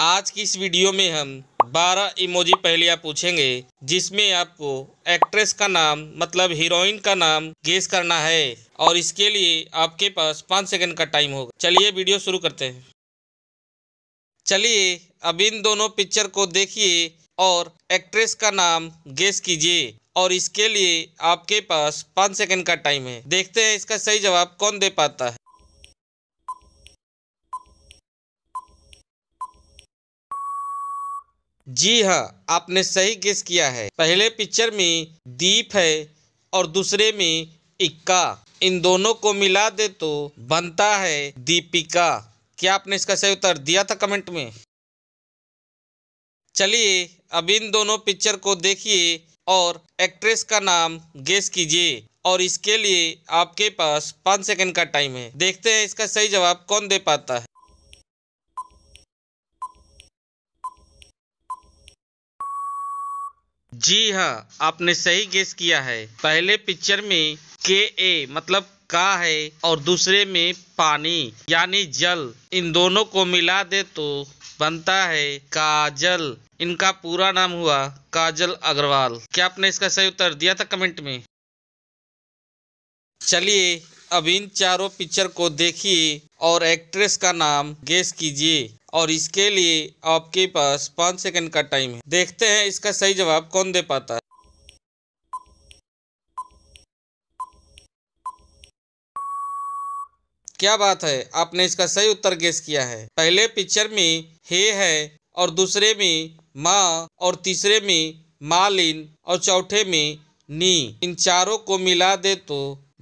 आज की इस वीडियो में हम 12 इमोजी आप पूछेंगे जिसमें आपको एक्ट्रेस का नाम मतलब हीरोइन का नाम गेस करना है और इसके लिए आपके पास पाँच सेकंड का टाइम होगा चलिए वीडियो शुरू करते हैं चलिए अब इन दोनों पिक्चर को देखिए और एक्ट्रेस का नाम गेस कीजिए और इसके लिए आपके पास पाँच सेकंड का टाइम है देखते हैं इसका सही जवाब कौन दे पाता है जी हाँ आपने सही गेस किया है पहले पिक्चर में दीप है और दूसरे में इक्का इन दोनों को मिला दे तो बनता है दीपिका क्या आपने इसका सही उत्तर दिया था कमेंट में चलिए अब इन दोनों पिक्चर को देखिए और एक्ट्रेस का नाम गेस कीजिए और इसके लिए आपके पास पाँच सेकंड का टाइम है देखते हैं इसका सही जवाब कौन दे पाता है जी हाँ आपने सही गेस किया है पहले पिक्चर में के ए मतलब का है और दूसरे में पानी यानी जल इन दोनों को मिला दे तो बनता है काजल इनका पूरा नाम हुआ काजल अग्रवाल क्या आपने इसका सही उत्तर दिया था कमेंट में चलिए अब इन चारों पिक्चर को देखिए और एक्ट्रेस का नाम गेस कीजिए और इसके लिए आपके पास पाँच सेकंड का टाइम है देखते हैं इसका सही जवाब कौन दे पाता है क्या बात है आपने इसका सही उत्तर गेस किया है पहले पिक्चर में हे है और दूसरे में माँ और तीसरे में मालिन और चौथे में नी इन चारों को मिला दे तो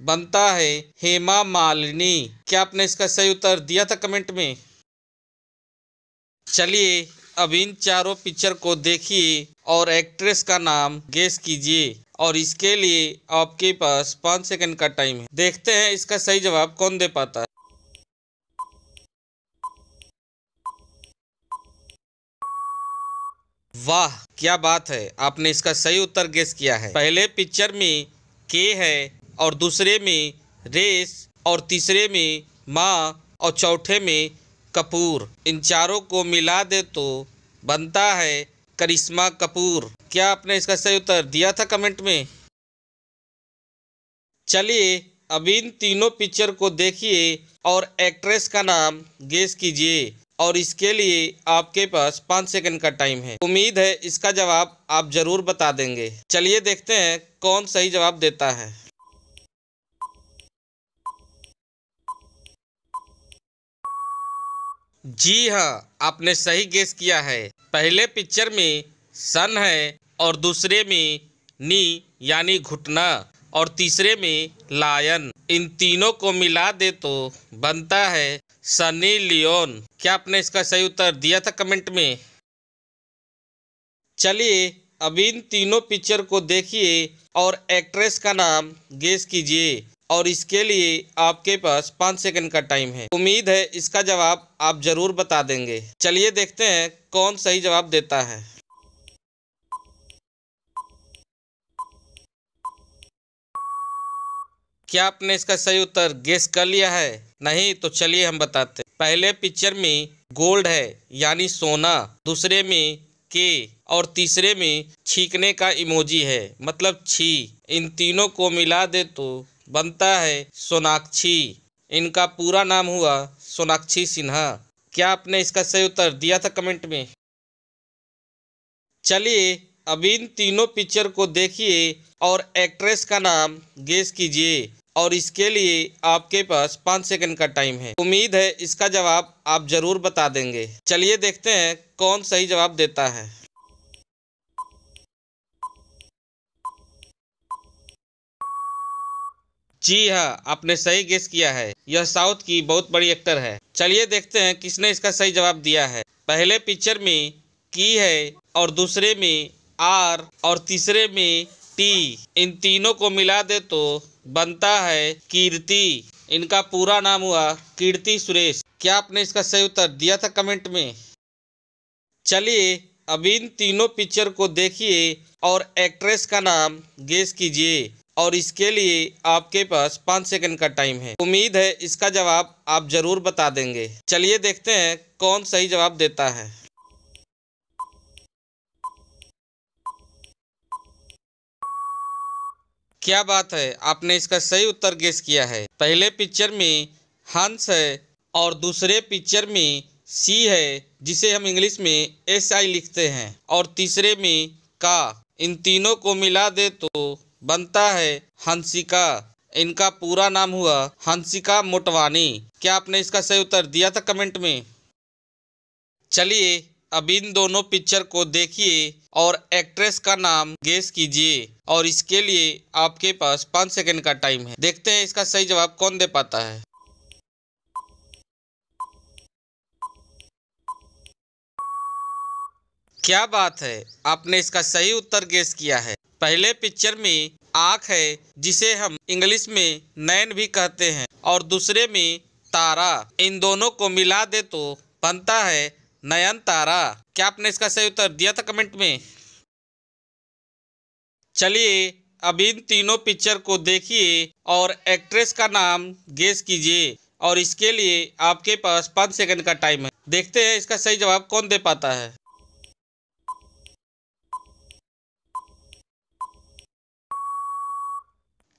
बनता है हेमा मालिनी क्या आपने इसका सही उत्तर दिया था कमेंट में चलिए अब इन चारों पिक्चर को देखिए और एक्ट्रेस का नाम गेस कीजिए और इसके लिए आपके पास पाँच सेकंड का टाइम है देखते हैं इसका सही जवाब कौन दे पाता है वाह क्या बात है आपने इसका सही उत्तर गेस किया है पहले पिक्चर में के है और दूसरे में रेस और तीसरे में माँ और चौथे में कपूर इन चारों को मिला दे तो बनता है करिश्मा कपूर क्या आपने इसका सही उत्तर दिया था कमेंट में चलिए अब इन तीनों पिक्चर को देखिए और एक्ट्रेस का नाम गेस कीजिए और इसके लिए आपके पास पाँच सेकंड का टाइम है उम्मीद है इसका जवाब आप ज़रूर बता देंगे चलिए देखते हैं कौन सही जवाब देता है जी हाँ आपने सही गेस किया है पहले पिक्चर में सन है और दूसरे में नी यानी घुटना और तीसरे में लायन इन तीनों को मिला दे तो बनता है सनी लियोन क्या आपने इसका सही उत्तर दिया था कमेंट में चलिए अब इन तीनों पिक्चर को देखिए और एक्ट्रेस का नाम गेस कीजिए और इसके लिए आपके पास पाँच सेकंड का टाइम है उम्मीद है इसका जवाब आप ज़रूर बता देंगे चलिए देखते हैं कौन सही जवाब देता है क्या आपने इसका सही उत्तर गेस कर लिया है नहीं तो चलिए हम बताते पहले पिक्चर में गोल्ड है यानी सोना दूसरे में के और तीसरे में छीकने का इमोजी है मतलब छी इन तीनों को मिला दे तो बनता है सोनाक्षी इनका पूरा नाम हुआ सोनाक्षी सिन्हा क्या आपने इसका सही उत्तर दिया था कमेंट में चलिए अब इन तीनों पिक्चर को देखिए और एक्ट्रेस का नाम गेस कीजिए और इसके लिए आपके पास पाँच सेकंड का टाइम है उम्मीद है इसका जवाब आप ज़रूर बता देंगे चलिए देखते हैं कौन सही जवाब देता है जी हाँ आपने सही गेस किया है यह साउथ की बहुत बड़ी एक्टर है चलिए देखते हैं किसने इसका सही जवाब दिया है पहले पिक्चर में की है और दूसरे में आर और तीसरे में टी इन तीनों को मिला दे तो बनता है कीर्ति इनका पूरा नाम हुआ कीर्ति सुरेश क्या आपने इसका सही उत्तर दिया था कमेंट में चलिए अब इन तीनों पिक्चर को देखिए और एक्ट्रेस का नाम गेस कीजिए और इसके लिए आपके पास पाँच सेकंड का टाइम है उम्मीद है इसका जवाब आप ज़रूर बता देंगे चलिए देखते हैं कौन सही जवाब देता है क्या बात है आपने इसका सही उत्तर गेस किया है पहले पिक्चर में हंस है और दूसरे पिक्चर में सी है जिसे हम इंग्लिश में एस आई लिखते हैं और तीसरे में का इन तीनों को मिला दे तो बनता है हंसिका इनका पूरा नाम हुआ हंसिका मोटवानी क्या आपने इसका सही उत्तर दिया था कमेंट में चलिए अब इन दोनों पिक्चर को देखिए और एक्ट्रेस का नाम गेस कीजिए और इसके लिए आपके पास पाँच सेकंड का टाइम है देखते हैं इसका सही जवाब कौन दे पाता है क्या बात है आपने इसका सही उत्तर गेस किया है पहले पिक्चर में आँख है जिसे हम इंग्लिश में नैन भी कहते हैं और दूसरे में तारा इन दोनों को मिला दे तो बनता है नयन तारा क्या आपने इसका सही उत्तर दिया था कमेंट में चलिए अब इन तीनों पिक्चर को देखिए और एक्ट्रेस का नाम गेस कीजिए और इसके लिए आपके पास पाँच सेकंड का टाइम है देखते हैं इसका सही जवाब कौन दे पाता है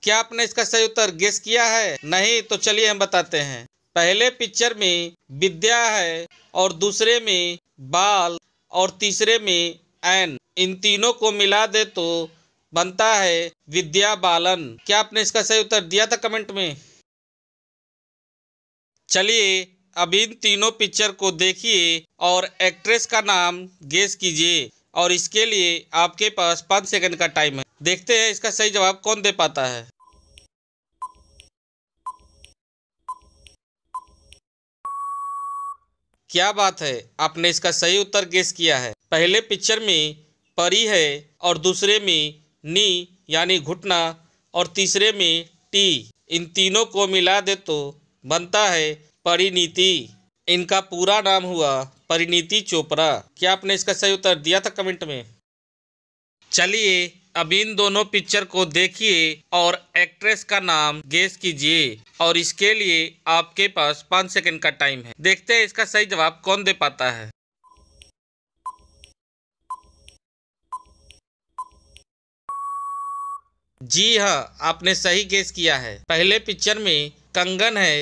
क्या आपने इसका सही उत्तर गेस किया है नहीं तो चलिए हम बताते हैं पहले पिक्चर में विद्या है और दूसरे में बाल और तीसरे में एन इन तीनों को मिला दे तो बनता है विद्या बालन क्या आपने इसका सही उत्तर दिया था कमेंट में चलिए अब इन तीनों पिक्चर को देखिए और एक्ट्रेस का नाम गेस कीजिए और इसके लिए आपके पास पाँच सेकंड का टाइम है देखते हैं इसका सही जवाब कौन दे पाता है क्या बात है आपने इसका सही उत्तर गेस किया है पहले पिक्चर में परी है और दूसरे में नी यानी घुटना और तीसरे में टी इन तीनों को मिला दे तो बनता है परिणीति इनका पूरा नाम हुआ परिणीति चोपड़ा क्या आपने इसका सही उत्तर दिया था कमेंट में चलिए अब इन दोनों पिक्चर को देखिए और एक्ट्रेस का नाम गेस कीजिए और इसके लिए आपके पास पाँच सेकंड का टाइम है देखते हैं इसका सही जवाब कौन दे पाता है जी हाँ आपने सही गेस किया है पहले पिक्चर में कंगन है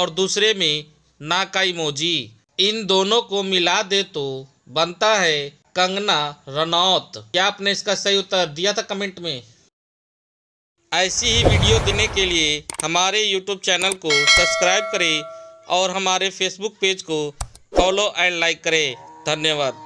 और दूसरे में मोजी इन दोनों को मिला दे तो बनता है कंगना रनौत क्या आपने इसका सही उत्तर दिया था कमेंट में ऐसी ही वीडियो देने के लिए हमारे यूट्यूब चैनल को सब्सक्राइब करें और हमारे फेसबुक पेज को फॉलो एंड लाइक करें धन्यवाद